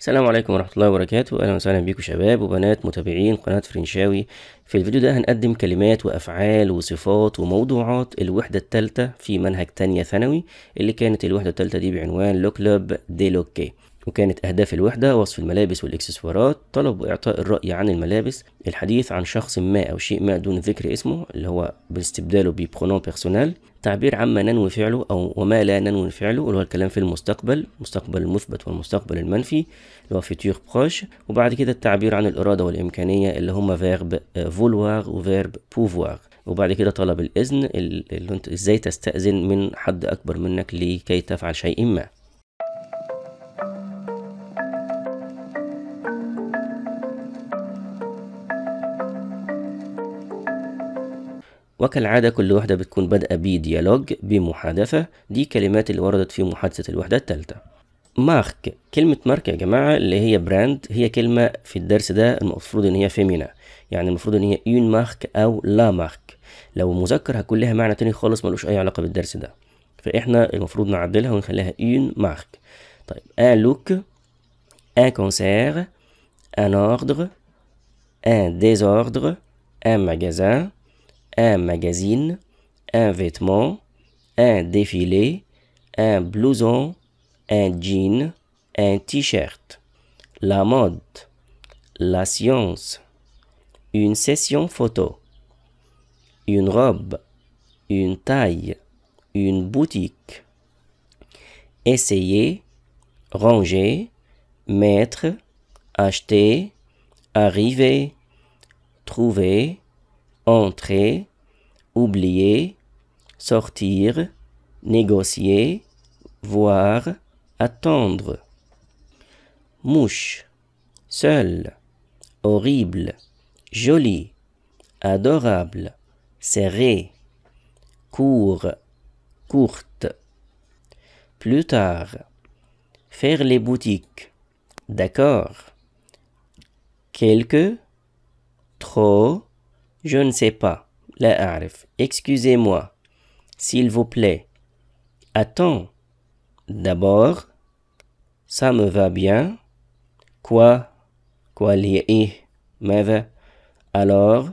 السلام عليكم ورحمة الله وبركاته أهلا وسهلا بيكم شباب وبنات متابعين قناة فرنشاوي في الفيديو ده هنقدم كلمات وأفعال وصفات وموضوعات الوحدة الثالثة في منهج تانية ثانوي اللي كانت الوحدة الثالثة دي بعنوان لوك لوب دي لوكي وكانت أهداف الوحدة وصف الملابس والإكسسوارات طلب إعطاء الرأي عن الملابس الحديث عن شخص ما أو شيء ما دون ذكر اسمه اللي هو باستبداله ببرونون بيرسونال تعبير عما ننوي فعله أو وما لا ننوي فعله اللي هو الكلام في المستقبل المستقبل المثبت والمستقبل المنفي اللي هو فيتيغ بروش وبعد كده التعبير عن الإرادة والإمكانية اللي هما فيرب فولوار وفيرب بوفوار وبعد كده طلب الإذن اللي انت إزاي تستأذن من حد أكبر منك لكي تفعل شيء ما وكالعادة كل وحدة بتكون بادئة بديالوج بمحادثة دي كلمات اللي وردت في محادثة الوحدة الثالثة مارك كلمة مارك يا جماعة اللي هي براند هي كلمة في الدرس ده المفروض إن هي فيمينا يعني المفروض إن هي اون مارك أو لا مارك لو مذكر هكون لها معنى تاني خالص ملوش أي علاقة بالدرس ده فإحنا المفروض نعدلها ونخليها اون مارك طيب ان لوك ان كونسير ان أوردر ان ديزوردر ان ماجازان un magazine, un vêtement, un défilé, un blouson, un jean, un t-shirt, la mode, la science, une session photo, une robe, une taille, une boutique, essayer, ranger, mettre, acheter, arriver, trouver, entrer, oublier, sortir, négocier, voir, attendre. Mouche, seule, horrible, jolie, adorable, serré, court, courte. Plus tard, faire les boutiques, d'accord. quelques, trop, je ne sais pas. La arif. Excusez-moi. S'il vous plaît. Attends. D'abord, ça me va bien. Quoi Quoi eh, Mais... Alors,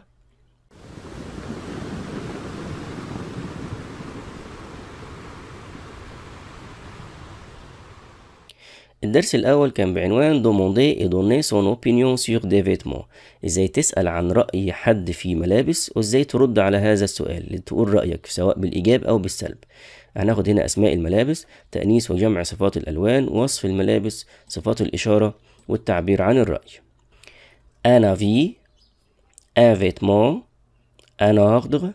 الدرس الأول كان بعنوان دوموندي إدوني سون أوبينيون سيغ sur des إزاي تسأل عن رأي حد في ملابس وإزاي ترد على هذا السؤال تقول رأيك سواء بالإيجاب أو بالسلب هناخد هنا أسماء الملابس تأنيس وجمع صفات الألوان وصف الملابس صفات الإشارة والتعبير عن الرأي أنا في أن فيتمون أن أوردغ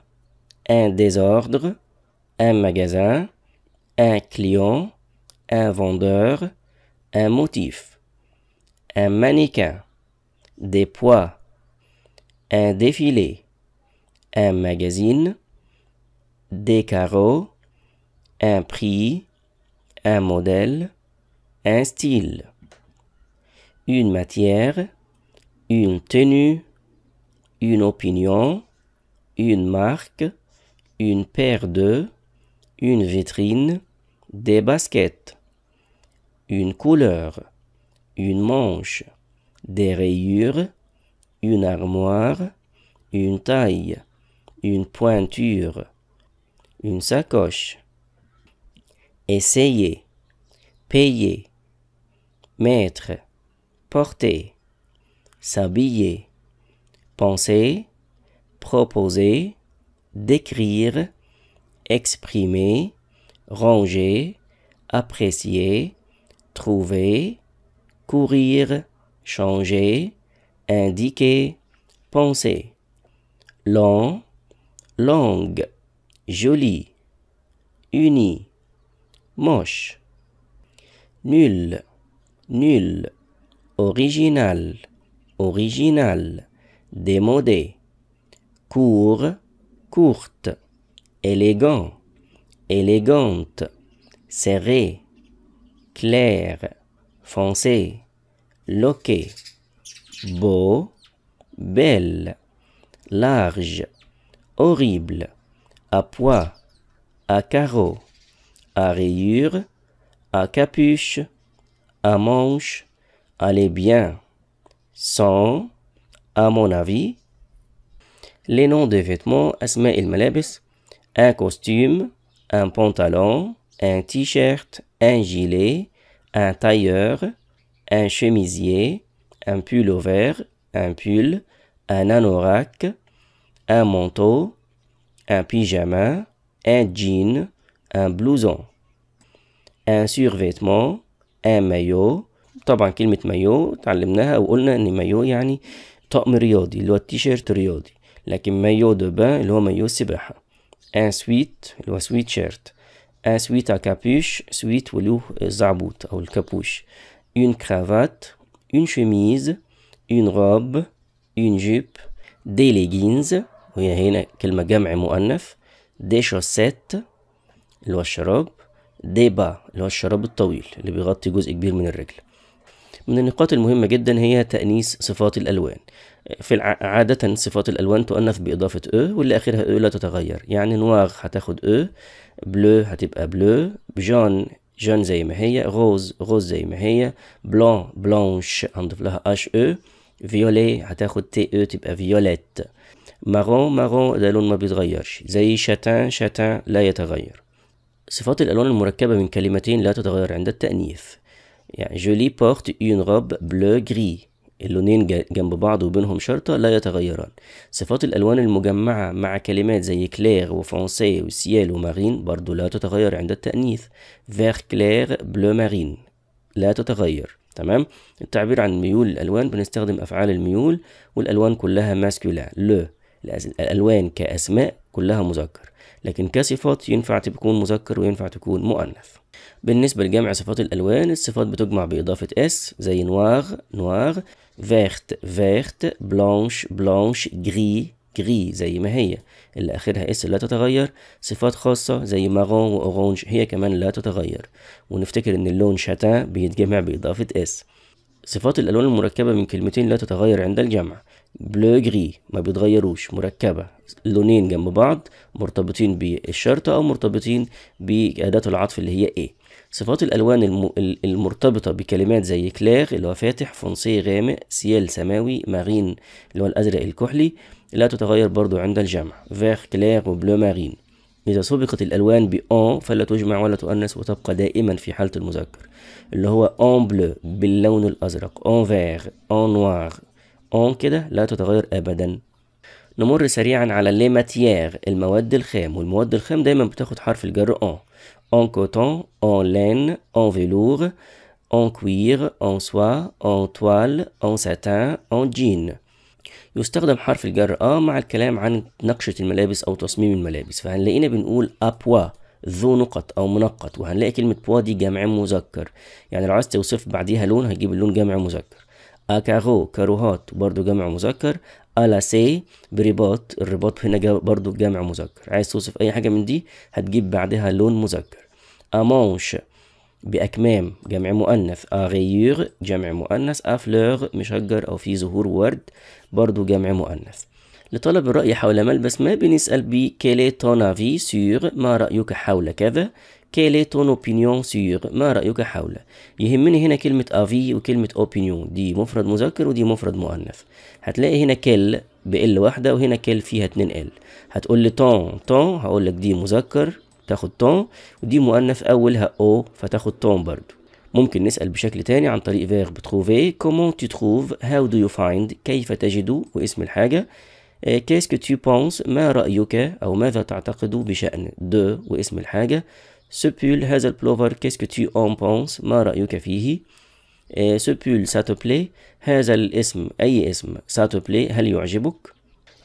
أن ديزوردغ أن magasin أن كليون أن فوندور un motif, un mannequin, des poids, un défilé, un magazine, des carreaux, un prix, un modèle, un style, une matière, une tenue, une opinion, une marque, une paire de, une vitrine, des baskets une couleur, une manche, des rayures, une armoire, une taille, une pointure, une sacoche. Essayer, payer, mettre, porter, s'habiller, penser, proposer, décrire, exprimer, ranger, apprécier, trouver, courir, changer, indiquer, penser. Long, longue, joli, uni, moche. Nul, nul, original, original, démodé. Court, courte, élégant, élégante, serré, clair, foncé, loqué, beau, belle, large, horrible, à poids, à carreaux, à rayures, à capuche, à manche, allez bien, sans, à mon avis, les noms des vêtements, un costume, un pantalon, un t-shirt, un gilet, un tailleur, un chemisier, un pull vert, un pull, un anorak, un manteau, un pyjama, un jean, un blouson, un survêtement, un maillot. طبعا كلمة مايو تعلمناها وقلنا إن مايو يعني طقم رياضي اللي هو التيشيرت رياضي لكن مايو دو بان اللي هو مايو السباحة ان سويت اللي هو سويت شيرت آه، سويت à سويت ولو زعبوت أو الكابوش اون كرافات اون شميز اون robe une jupe دي ليجينز وهي هنا كلمة جمع مؤنث دي شوسيت اللي هو الشراب دي با اللي هو الشراب الطويل اللي بيغطي جزء كبير من الرجل من النقاط المهمة جدا هي تأنيس صفات الألوان في عادة صفات الألوان تؤنث بإضافة أو e، واللي آخرها أو e لا تتغير يعني نواغ هتاخد أو e، بلو هتبقى بلو جون جون زي ما هي غوز غوز زي ما هي بلون بلونش هنضيف لها اش او فيولي هتاخد تي او تبقى فيوليت مارون مارون ده لون ما بيتغيرش زي شاتان شاتان لا يتغير صفات الألوان المركبة من كلمتين لا تتغير عند التأنيث يعني جولي بورت اون روب بلو غري اللونين جنب بعض وبينهم شرطة لا يتغيران صفات الألوان المجمعة مع كلمات زي كلير وفرنسي وسيال ومارين برضو لا تتغير عند التأنيث فير كلير بلو مارين لا تتغير تمام التعبير عن ميول الألوان بنستخدم أفعال الميول والألوان كلها ماسكولا لو الألوان كأسماء كلها مذكر لكن كصفات ينفع تكون مذكر وينفع تكون مؤنث بالنسبة لجمع صفات الألوان الصفات بتجمع بإضافة اس زي نوار نوار verte verte blanche blanche gris جري زي ما هي اللي آخرها اس لا تتغير صفات خاصة زي مارون وأورانج هي كمان لا تتغير ونفتكر إن اللون شاتان بيتجمع بإضافة اس صفات الألوان المركبة من كلمتين لا تتغير عند الجمع بلو جري ما بيتغيروش مركبة لونين جنب بعض مرتبطين بالشرطة أو مرتبطين بأداة العطف اللي هي ايه صفات الألوان المرتبطة بكلمات زي كلاغ اللي هو فاتح فونسي غامق سيال سماوي مارين اللي هو الأزرق الكحلي لا تتغير برضو عند الجمع فاغ كلاغ وبلو مارين إذا سبقت الألوان بأن فلا تجمع ولا تؤنث وتبقى دائما في حالة المذكر اللي هو أن بلو باللون الأزرق أن فيغ أون نوار أن كده لا تتغير أبدا نمر سريعا على لي ماتيير المواد الخام والمواد الخام دايما بتاخد حرف الجر أن en coton, en laine, en velours, en cuir, en soie, en toile, en satin, en jean يستخدم حرف الجر آ مع الكلام عن نقشة الملابس أو تصميم الملابس فهنلاقينا بنقول أبوا ذو نقط أو منقط وهنلاقي كلمة بوا دي جمع مذكر يعني لو عايز توصف بعديها لون هتجيب اللون جمع مذكر أكاغو كاروهات برضو جمع مذكر ألاسي برباط الرباط هنا برضو جمع مذكر عايز توصف أي حاجة من دي هتجيب بعدها لون مذكر أمونش بأكمام جمع مؤنث أغير جمع مؤنث أفلور مشجر أو في زهور ورد برضو جمع مؤنث لطلب الرأي حول ملبس ما بنسأل بي كيلي تون أفي سور ما رأيك حول كذا كيلي تون أوبينيون سور ما رأيك حول يهمني هنا كلمة أفي وكلمة أوبينيون دي مفرد مذكر ودي مفرد مؤنث هتلاقي هنا كيل بإل واحدة وهنا كيل فيها اتنين ال هتقول لي تون تون هقول لك دي مذكر تاخد تون ودي مؤنث أولها أو فتاخد تون برضو ممكن نسأل بشكل تاني عن طريق فيرب تروفي كومون تي تروف هاو دو يو فايند كيف تجد واسم الحاجة كيسك تو بونس ما رأيك أو ماذا تعتقد بشأن دو واسم الحاجة سبول هذا البلوفر كيسك تو اون بونس ما رأيك فيه سبول ساتوبلي هذا الاسم أي اسم ساتوبلي هل يعجبك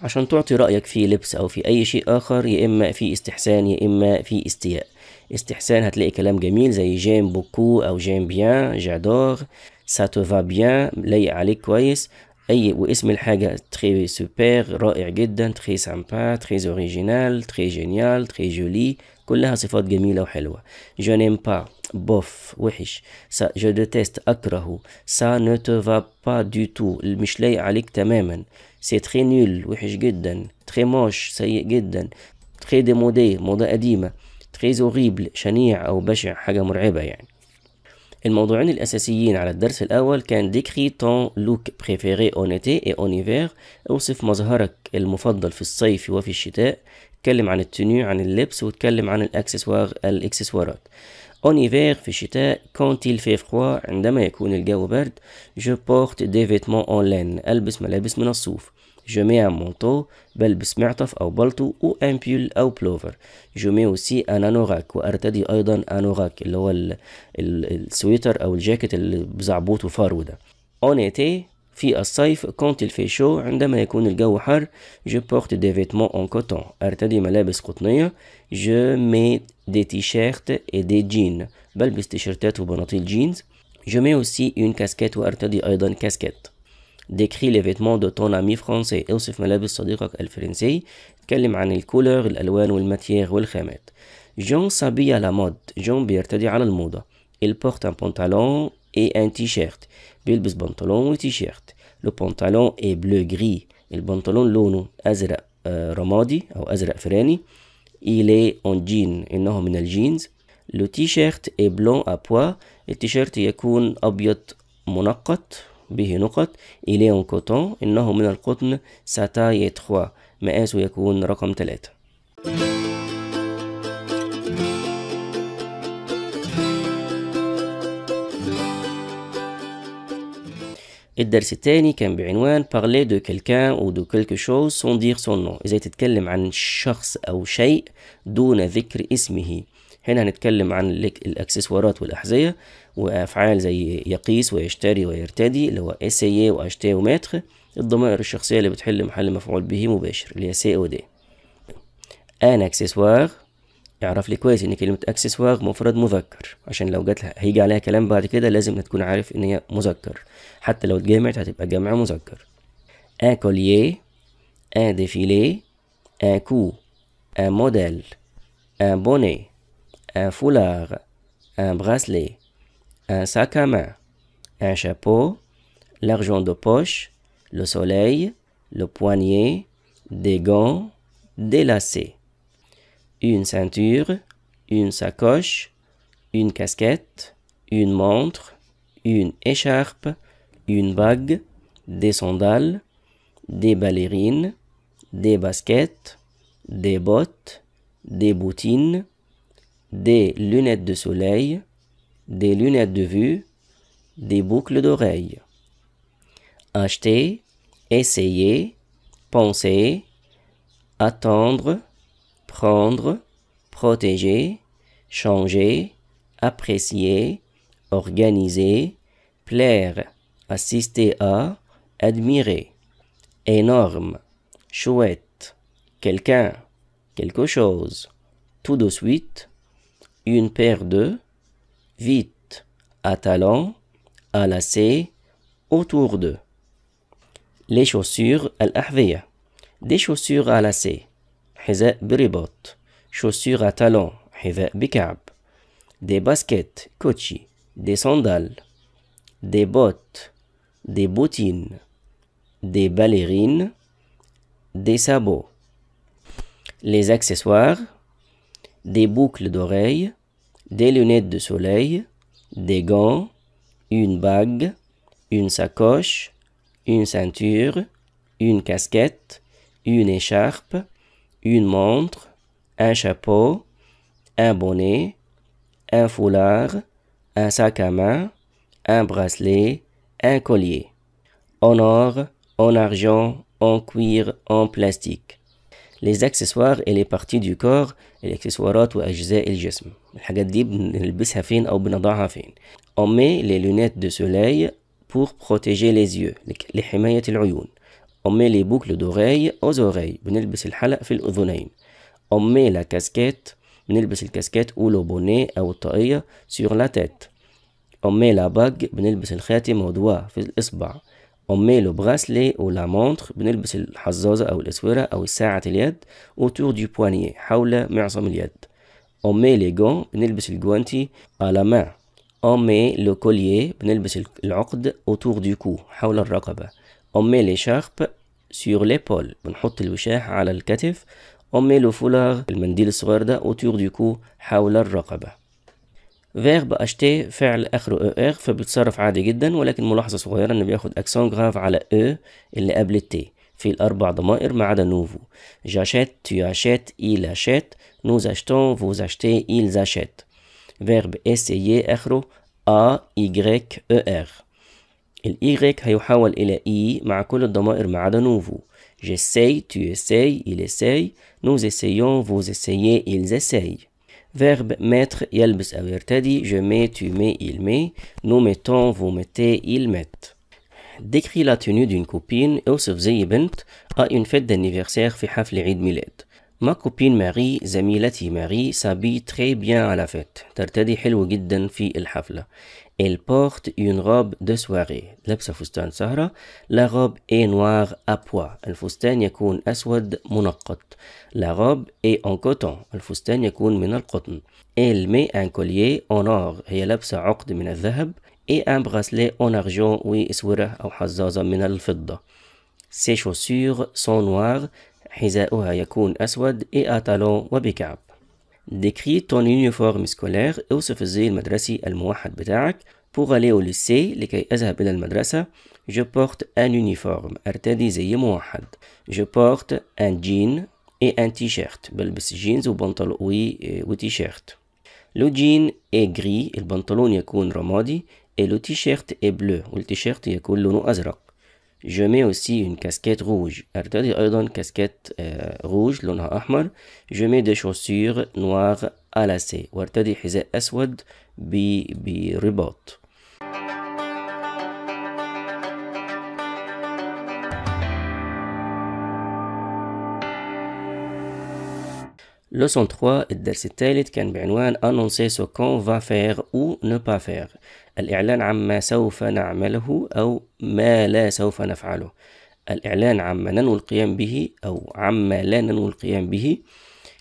عشان تعطي رأيك في لبس أو في أي شيء آخر يا إما في استحسان يا إما في استياء استحسان هتلاقي كلام جميل زي جيم بوكو أو جيم بيان جادور ساتو فا بيان لايق عليك كويس أي واسم الحاجة تخي سوبر رائع جدا تخي سامبا تخي أوريجينال تخي جينيال تخي جولي كلها صفات جميلة وحلوة je n'aime pas بوف وحش سا je déteste أكره ça ne te va pas du tout مش لايق عليك تماما c'est très nul وحش جدا très moche سيء جدا très démodé موضة قديمة très horrible شنيع أو بشع حاجة مرعبة يعني الموضوعين الأساسيين على الدرس الأول كان ديكري تون لوك بريفيري en été et en اوصف مظهرك المفضل في الصيف وفي الشتاء تكلم عن التنو عن اللبس واتكلم عن الاكسسوار الاكسسوارات اون ايفير في الشتاء, كونتيل في fait عندما يكون الجو برد, جو بورت دي فيتمون اون لين ألبس ملابس من الصوف. Je mets un manteau, بلبس معطف أو بلطو أو un pull أو بلوفر. Je mets aussi un anorak وأرتدي أيضا anorak اللي هو السويتر أو الجاكيت اللي بزعبوط وفارو ده. En été, في الصيف quand il fait chaud عندما يكون الجو حر je porte des vêtements en coton أرتدي ملابس قطنية je mets des t-shirts et des jeans بلبس تيشيرتات وبناطيل جينز je mets aussi une casquette وأرتدي أيضا كاسكيت décris les vêtements de ton ami français اوصف ملابس صديقك الفرنسي تكلم عن الكولور الألوان والماتيير والخامات جون صبي على مود جون بيرتدي على الموضة il porte un pantalon et un t-shirt بيلبس بنطلون وتيشيرت لو بنطلون اي بلو جري البنطلون لونه ازرق آه، رمادي او ازرق فراني إلي اون جين انه من الجينز لو تيشيرت اي بلون ابوا التيشيرت يكون ابيض منقط به نقط إلي اون كوتون انه من القطن ساتا يتخوا مقاسه يكون رقم ثلاثة الدرس الثاني كان بعنوان parler de quelqu'un ou de quelque chose sans dire son nom ازاي تتكلم عن شخص او شيء دون ذكر اسمه هنا هنتكلم عن الاكسسوارات والاحذيه وافعال زي يقيس ويشتري ويرتدي اللي هو اسيي واشتي وماتر الضمائر الشخصيه اللي بتحل محل مفعول به مباشر اللي هي سي او دي ان اكسسوار اعرف لي كويس ان كلمة اكسسوار مفرد مذكر عشان لو جات هيجي عليها كلام بعد كده لازم تكون عارف ان هي مذكر حتى لو اتجمعت هتبقى جمع مذكر اكولييه اديفيليه اكو موديل بوني فولار براسلي sac à main un chapeau l'argent de poche le soleil le poignet des gants des lacets une ceinture, une sacoche, une casquette, une montre, une écharpe, une bague, des sandales, des ballerines, des baskets, des bottes, des boutines, des lunettes de soleil, des lunettes de vue, des boucles d'oreilles. Acheter, essayer, penser, attendre, prendre, protéger, changer, apprécier, organiser, plaire, assister à, admirer, énorme, chouette, quelqu'un, quelque chose, tout de suite, une paire de, vite, à talons, à lacets, autour d'eux. Les chaussures à des chaussures à lacets chaussures à talons des baskets des sandales des bottes des bottines des ballerines des sabots les accessoires des boucles d'oreilles des lunettes de soleil des gants une bague une sacoche une ceinture une casquette une écharpe une montre, un chapeau, un bonnet, un foulard, un sac à main, un bracelet, un collier. En or, en argent, en cuir, en plastique. Les accessoires et les parties du corps les accessoires الجسم On met les lunettes de soleil pour protéger les yeux On met les boucles d'oreilles aux oreilles. بنلبس الحلق في الأذنين. On met la casquette. بنلبس الكاسكات أو لو بونيه أو الطاقية sur la tête. On met la bague. بنلبس الخاتم ودواه في الإصبع. On met le bracelet ou la montre. بنلبس الحزازة أو الأسورة أو ساعة اليد autour du poignet. حول معصم اليد. On met les gants. بنلبس الجوانتي à la main. On met le collier. بنلبس العقد autour du cou. حول الرقبة. On met l'écharpe sur l'épaule بنحط الوشاح على الكتف أمي لو فولاغ المنديل الصغير ده autour du cou حول الرقبة فيرب اشتي فعل اخره او e ار فبيتصرف عادي جدا ولكن ملاحظة صغيرة ان بياخد اكسون جراف على او e اللي قبل التي في الأربع ضمائر ما عدا نوفو جاشات إيل اشات نو أشتون فو أشتي إيل زاشات فيرب إسيي آخره أ إيغريك إو R الإيغيك هيحول إلى إي e مع كل الضمائر ما عدا نوفو جيساي تو إساي إل إساي نو إسايون فو إسايي إل إساي فيرب متر يلبس أو يرتدي جو مي تو مي إل مي نو ميتون فو متي إل مت ديكري لا تونو دون كوبين أوصف زي بنت أ أون فيت دانيفرسير في حفل عيد ميلاد ما كوبين ماري زميلتي ماري سابي تري بيان على فيت ترتدي حلو جدا في الحفلة Elle porte une robe de soirée لبس فستان سهرة La robe est noire à pois الفستان يكون أسود منقط La robe est en coton الفستان يكون من القطن Elle met un collier en or هي لابسة عقد من الذهب et un bracelet en argent وإسورة أو حزازة من الفضة Ses chaussures sont noires حذاؤها يكون أسود et à talons وبكعب décris ton uniforme scolaire اوصف الزي المدرسي الموحد بتاعك pour aller au lycée لكي أذهب إلى المدرسة je porte un uniforme أرتدي زي موحد je porte un jean et un t-shirt بلبس جينز وبنطلون وتيشيرت لو جين est gris البنطلون يكون رمادي et le t-shirt est bleu والتيشيرت يكون لونه أزرق Je mets aussi une casquette rouge. ارتدي أيضا كاسكات روج لونها أحمر. Je mets des chaussures noires à lacets. وارتدي حذاء أسود برباط. لوسون 3 الدرس الثالث كان بعنوان annoncer ce qu'on va faire ou ne pas faire الإعلان عما سوف نعمله أو ما لا سوف نفعله الإعلان عما ننوي القيام به أو عما لا ننوي القيام به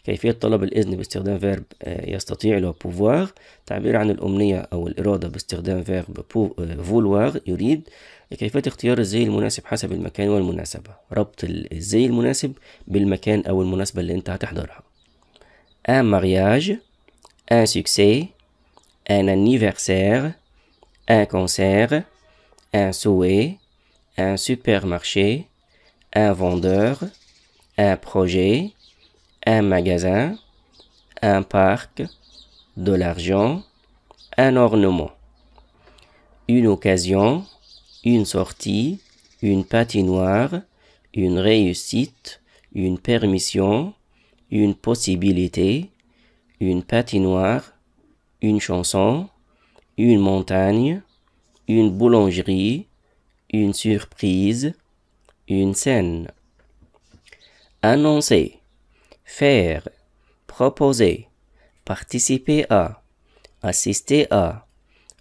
كيفية طلب الإذن باستخدام فيرب آه، يستطيع لو بوفوار تعبير عن الأمنية أو الإرادة باستخدام فيرب فولوار آه، يريد كيفية اختيار الزي المناسب حسب المكان والمناسبة ربط الزي المناسب بالمكان أو المناسبة اللي أنت هتحضرها un mariage, un succès, un anniversaire, un concert, un souhait, un supermarché, un vendeur, un projet, un magasin, un parc, de l'argent, un ornement, une occasion, une sortie, une patinoire, une réussite, une permission, une possibilité, une patinoire, une chanson, une montagne, une boulangerie, une surprise, une scène. Annoncer, faire, proposer, participer à, assister à,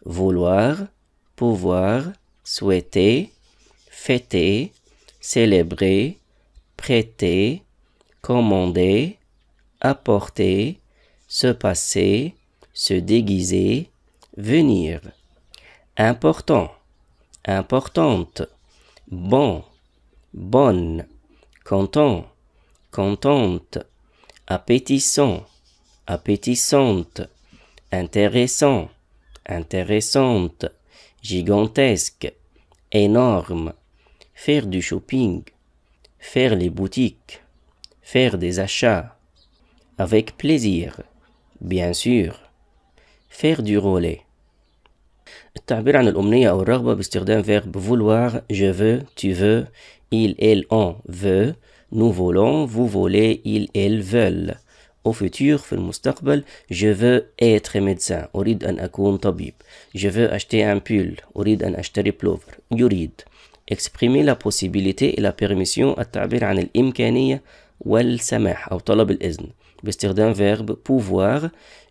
vouloir, pouvoir, souhaiter, fêter, célébrer, prêter, commander, apporter, se passer, se déguiser, venir. Important, importante, bon, bonne, content, contente, appétissant, appétissante, intéressant, intéressante, gigantesque, énorme, faire du shopping, faire les boutiques faire des achats, avec plaisir, bien sûr, faire du relais. التعبير عن الأمنية أو الرغبة باستخدام verbe vouloir je veux tu veux il elle on veut nous voulons, vous voulez, il elles veulent au futur في المستقبل je veux être médecin أريد أن أكون طبيب je veux acheter un pull أريد أن أشتري بلوفر يريد exprimer la possibilité et la permission التعبير عن الإمكانية والسماح أو طلب الإذن d'un verbe pouvoir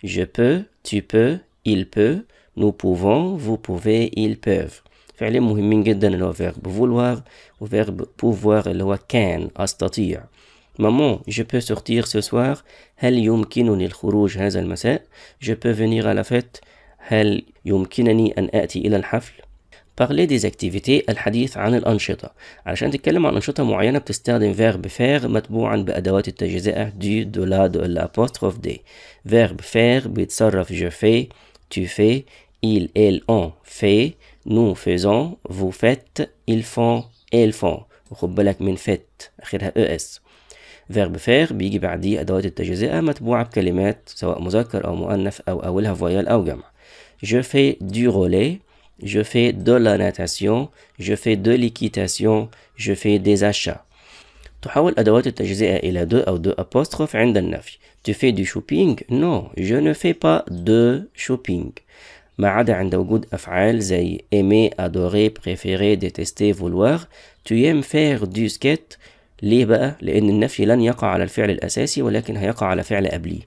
je peux tu peux il peut nous pouvons vous pouvez ils peuvent فعلين مهمين جدا اللي هو verbe vouloir و verbe pouvoir اللي can can أستطيع Maman, je peux sortir ce soir. هل يمكنني الخروج هذا المساء? Je peux venir à la fête. هل يمكنني أن أأتي إلى الحفل? parler des activités الحديث عن الأنشطة علشان تتكلم عن أنشطة معينة بتستخدم verb faire متبوعا بأدوات التجزئة du, de la, de l'apostrophe des verb faire بيتصرف je fais tu fais il, elle, on fait nous faisons vous faites ils font elles font وخد بالك من fait آخرها es verb faire بيجي بعديه أدوات التجزئة متبوعة بكلمات سواء مذكر أو مؤنث أو أولها فويال أو جمع je fais du relais je fais de la natation je fais de l'équitation je fais des achats تحول أدوات التجزئة إلى دو أو دو أبوستروف عند النفي tu fais du shopping non je ne fais pas de shopping ما عدا عند وجود أفعال زي aimer, adorer, préférer, détester, vouloir tu aimes faire du skate ليه بقى؟ لأن النفي لن يقع على الفعل الأساسي ولكن هيقع على فعل قبليه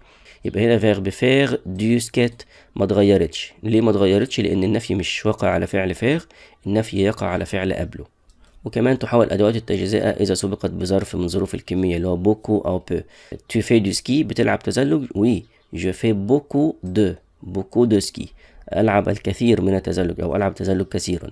يبقى هنا فيرب فير ديوس سكيت ما اتغيرتش ليه ما اتغيرتش لان النفي مش واقع على فعل فير النفي يقع على فعل قبله وكمان تحول ادوات التجزئه اذا سبقت بظرف من ظروف الكميه اللي هو بوكو او بو تو في دو سكي بتلعب تزلج وي جو في بوكو دو بوكو دو سكي العب الكثير من التزلج او العب تزلج كثيرا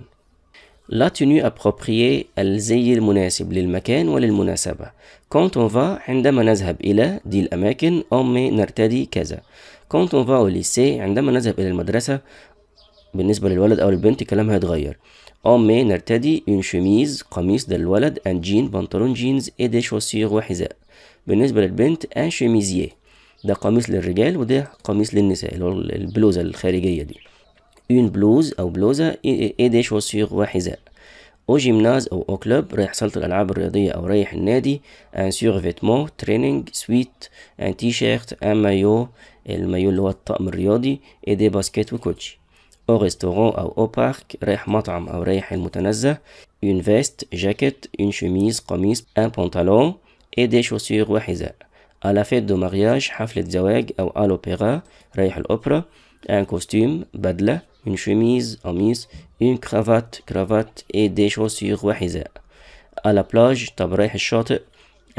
لا تنو أبروبريي الزي المناسب للمكان وللمناسبة كونت اون فا عندما نذهب إلى دي الأماكن أمي نرتدي كذا كونت اون فا أو lycée عندما نذهب إلى المدرسة بالنسبة للولد أو البنت كلامها هيتغير أمي نرتدي اون شوميز قميص ده للولد ان جين بنطلون جينز اي دي شوسيغ وحذاء بالنسبة للبنت ان chemisier ده قميص للرجال وده قميص للنساء اللي هو البلوزة الخارجية دي اون بلوز او بلوزه اي دي شوسيغ وحذاء او جيمناز او او كلوب رايح صاله الالعاب الرياضيه او رايح النادي ان سيغ فيتمون ترينينج سويت ان تي شيرت ان مايو المايو اللي هو الطقم الرياضي اي دي باسكيت وكوتشي او ريستورون او او بارك رايح مطعم او رايح المتنزه اون فيست جاكيت اون شوميز قميص ان بونطالون اي دي شوسيغ وحذاء à la fête de mariage حفلة زواج أو à l'opéra رايح الأوبرا un costume بدلة une chemise, قميص, une cravate, cravate et des chaussures وحذاء. À la plage, طب رايح الشاطئ,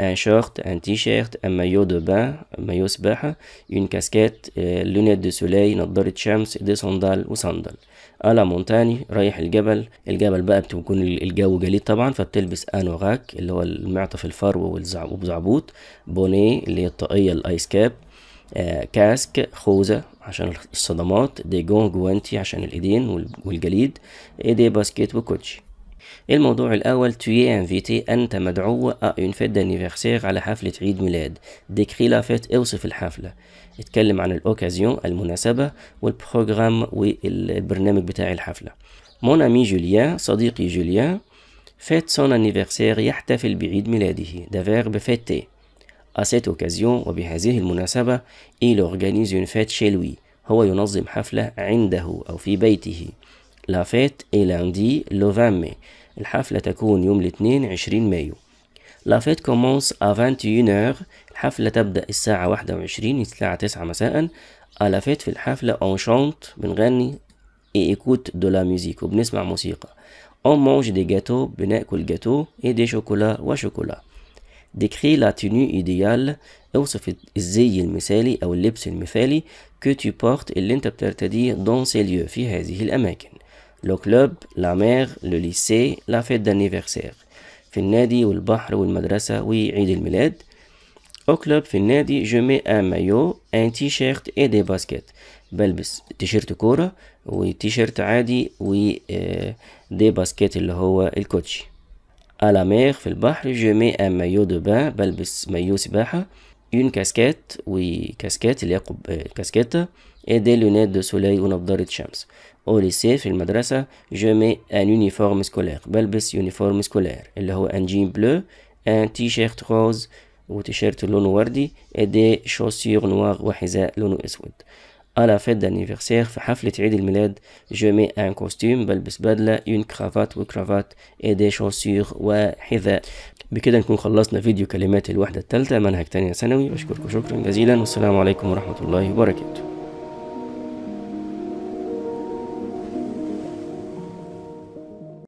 un short, un t-shirt, un maillot de bain, un maillot سباحة, une casquette, euh, lunettes de soleil, نضارة شمس, des sandales وصندل. à la montagne, رايح الجبل, الجبل بقى بتكون الجو جليد طبعا فبتلبس انوغاك اللي هو المعطف الفرو وبزعبوط, بونيه اللي هي الطاقية الايس كاب, آه، كاسك, خوذة, عشان الصدمات دي جون جوانتي عشان الايدين والجليد ايدي باسكيت وكوتشي إيه الموضوع الأول توي انفيتي أنت مدعو أ اون فيت دانيفيرسير على حفلة عيد ميلاد ديكري لا فيت اوصف الحفلة اتكلم عن الأوكازيون المناسبة والبروجرام والبرنامج بتاع الحفلة مون أمي جوليان صديقي جوليان فيت سون انيفيرسير يحتفل بعيد ميلاده ده فيرب فيتي À cette occasion, وبهذه المناسبة, il organise une fête chez lui. هو ينظم حفلة عنده أو في بيته. La fête est lundi le 20 mai. الحفلة تكون يوم الاثنين 20 مايو. La fête commence à 21h. الحفلة تبدأ الساعة 21 الساعة 9 مساء. À la fête في الحفلة on chante بنغني et écoute de la musique وبنسمع موسيقى. On mange des gâteaux بناكل جاتو et des chocolats وشوكولا. décris la tenue idéale اوصف الزي المثالي أو اللبس المثالي que tu portes اللي أنت بترتديه dans ces lieux في هذه الأماكن لو كلوب لا مير لو ليسي لا فيت دانيفرسير في النادي والبحر والمدرسة وعيد الميلاد au club في النادي je mets un maillot un t-shirt et des baskets بلبس تيشيرت كورة وتيشيرت عادي و دي باسكيت اللي هو الكوتشي à la mer في البحر je mets un maillot de bain بلبس maillot سباحة une casquette oui casquette il اللي هي casquette, et des lunettes de soleil ou ونضارة شمس au lycée في المدرسة je mets un uniforme scolaire بلبس uniforme scolaire اللي هو un jean bleu un t-shirt rose ou t-shirt لونه وردي et des chaussures noires وحذاء لونه اسود À la fête d'anniversaire, في حفلة عيد الميلاد, je mets un costume, بلبس بدلة, une cravate وكرافات, et des chaussures وحذاء. بكده نكون خلصنا فيديو كلمات الوحدة الثالثة منهج تانية ثانوي بشكركم شكرا جزيلا والسلام عليكم ورحمة الله وبركاته